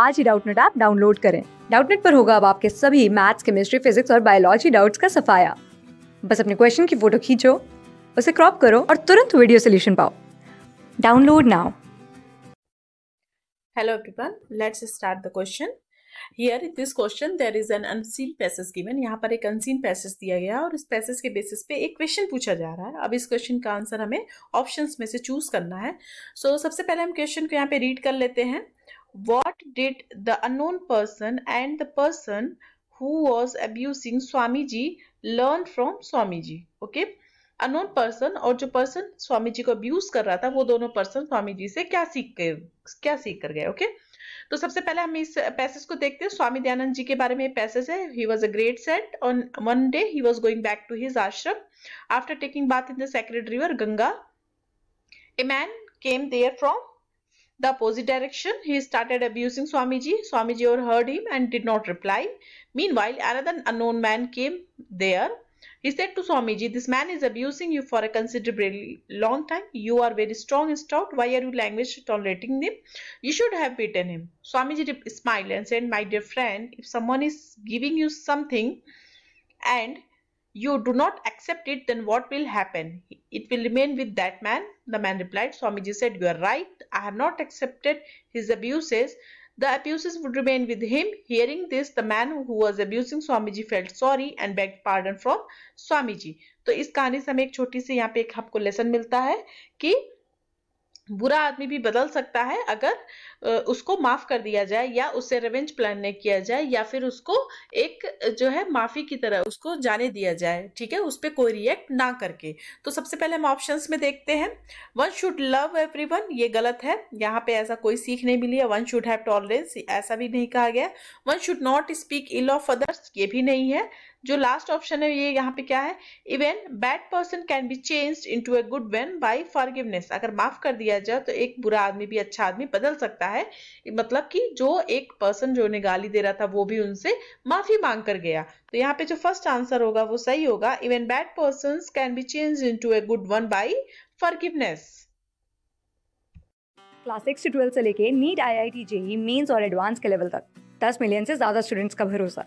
आज ही Doubtnut app download करें डाउटनेट पर होगा अब आपके सभी मैथ्स केमिस्ट्री फिजिक्स और बायोलॉजी डाउट्स का सफाया बस अपने क्वेश्चन की फोटो खींचो उसे क्रॉप करो और तुरंत वीडियो सोल्यूशन पाओ download now hello everyone let's start the question here in this question there is an unseen passage given यहाँ पर एक अनसीन पैसेज दिया गया और इस पैसेज के बेसिस पे एक क्वेश्चन पूछा जा रहा है अब इस क्वेश्चन का आंसर हमें ऑप्शंस में से चूज करना है सो so, सबसे पहले हम क्वेश्चन को यहाँ पे रीड कर लेते हैं What did the unknown person and the person who was abusing Swamiji learn from Swamiji? Okay. Unknown person और जो पर्सन स्वामी जी को अब्यूज कर रहा था वो दोनों पर्सन स्वामी जी से क्या सीख के क्या सीख कर गए ओके okay? तो सबसे पहले हम इस पैसेज को देखते हैं स्वामी दयानंद जी के बारे में पैसेज है he was a great saint on one day he was going back to his ashram after taking bath in the sacred river Ganga a man came there from the opposite direction. He started abusing Swamiji. Swamiji overheard him and did not reply. Meanwhile, another unknown man came there. He said to Swamiji, this man is abusing you for a considerably long time. You are very strong and stout. Why are you language tolerating him? You should have beaten him. Swamiji smiled and said, my dear friend, if someone is giving you something and you do not accept it, then what will happen? It will remain with that man. The man replied, Swamiji said, you are right. I have not accepted his abuses. The abuses would remain with him. Hearing this, the man who was abusing Swamiji felt sorry and begged pardon from Swamiji. तो इस कहानी से हमें एक छोटी सी यहाँ पे एक आपको लेसन मिलता है कि बुरा आदमी भी बदल सकता है अगर उसको माफ कर दिया जाए या उससे रिवेंज प्लान नहीं किया जाए या फिर उसको एक जो है माफी की तरह उसको जाने दिया जाए ठीक है उस पर कोई रिएक्ट ना करके तो सबसे पहले हम ऑप्शंस में देखते हैं वन शुड लव एवरीवन ये गलत है यहाँ पे ऐसा कोई सीख नहीं मिली है वन शुड हैव टॉलरेंस ऐसा भी नहीं कहा गया one should not speak ill of others ये भी नहीं है जो लास्ट ऑप्शन है ये यहाँ पे क्या है even bad person can be change into a good man by forgiveness अगर माफ कर दिया जाए तो एक बुरा आदमी भी अच्छा आदमी बदल सकता है मतलब कि जो एक पर्सन जो उन्हें गाली दे रहा था वो भी उनसे माफी मांग कर गया तो यहाँ पे जो फर्स्ट आंसर होगा वो सही होगा even bad person can be change into a good one by forgiveness class six से ट्वेल्थ से लेके NEET I I T JEE mains और एडवांस के लेवल तक दस मिलियन से ज़्यादा स्टूडेंट्स का भरोसा